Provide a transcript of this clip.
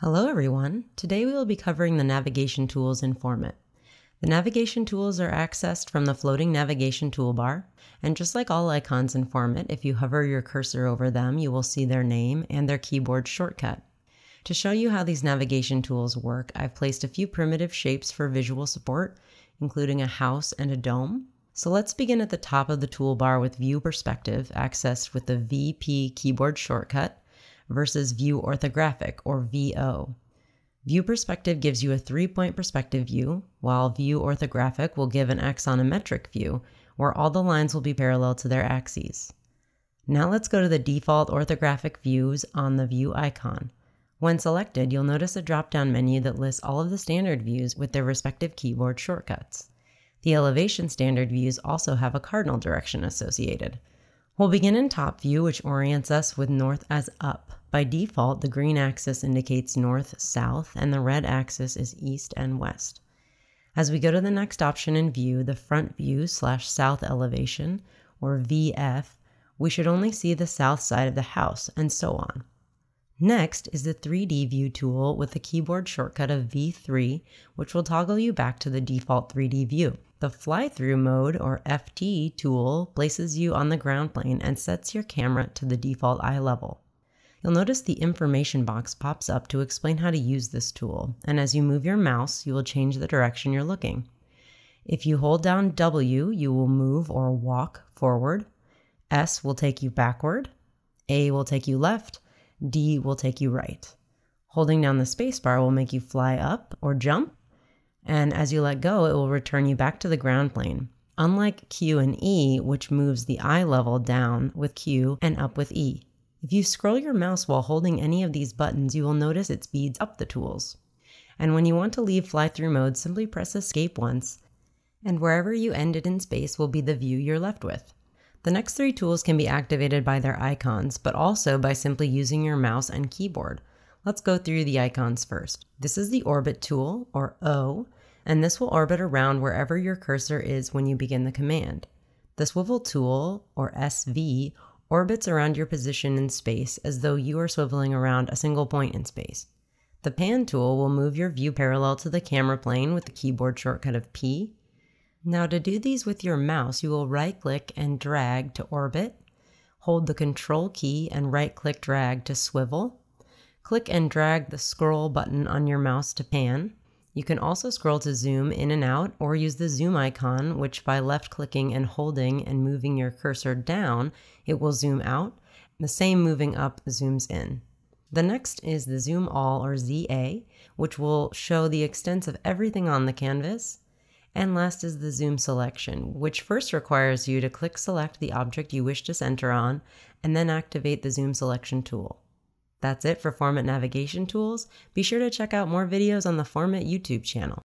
Hello everyone. Today we will be covering the navigation tools in Formit. The navigation tools are accessed from the floating navigation toolbar, and just like all icons in Formit, if you hover your cursor over them, you will see their name and their keyboard shortcut. To show you how these navigation tools work, I've placed a few primitive shapes for visual support, including a house and a dome. So let's begin at the top of the toolbar with View Perspective, accessed with the VP keyboard shortcut, versus view orthographic or VO. View perspective gives you a three-point perspective view, while view orthographic will give an axonometric view, where all the lines will be parallel to their axes. Now let's go to the default orthographic views on the view icon. When selected, you'll notice a drop-down menu that lists all of the standard views with their respective keyboard shortcuts. The elevation standard views also have a cardinal direction associated. We'll begin in top view, which orients us with north as up. By default, the green axis indicates north-south and the red axis is east and west. As we go to the next option in view, the front view slash south elevation, or VF, we should only see the south side of the house, and so on. Next is the 3D view tool with the keyboard shortcut of V3, which will toggle you back to the default 3D view. The fly-through mode, or FT, tool places you on the ground plane and sets your camera to the default eye level. You'll notice the information box pops up to explain how to use this tool, and as you move your mouse, you will change the direction you're looking. If you hold down W, you will move or walk forward, S will take you backward, A will take you left, D will take you right. Holding down the spacebar will make you fly up or jump, and as you let go, it will return you back to the ground plane. Unlike Q and E, which moves the eye level down with Q and up with E. If you scroll your mouse while holding any of these buttons, you will notice it speeds up the tools. And when you want to leave fly-through mode, simply press escape once, and wherever you ended in space will be the view you're left with. The next three tools can be activated by their icons, but also by simply using your mouse and keyboard. Let's go through the icons first. This is the Orbit tool, or O, and this will orbit around wherever your cursor is when you begin the command. The Swivel tool, or SV, orbits around your position in space as though you are swiveling around a single point in space. The pan tool will move your view parallel to the camera plane with the keyboard shortcut of P. Now to do these with your mouse, you will right click and drag to orbit, hold the control key and right click drag to swivel, click and drag the scroll button on your mouse to pan, you can also scroll to zoom in and out or use the zoom icon, which by left clicking and holding and moving your cursor down, it will zoom out. The same moving up zooms in. The next is the zoom all or ZA, which will show the extents of everything on the canvas. And last is the zoom selection, which first requires you to click select the object you wish to center on and then activate the zoom selection tool. That's it for Format navigation tools. Be sure to check out more videos on the Format YouTube channel.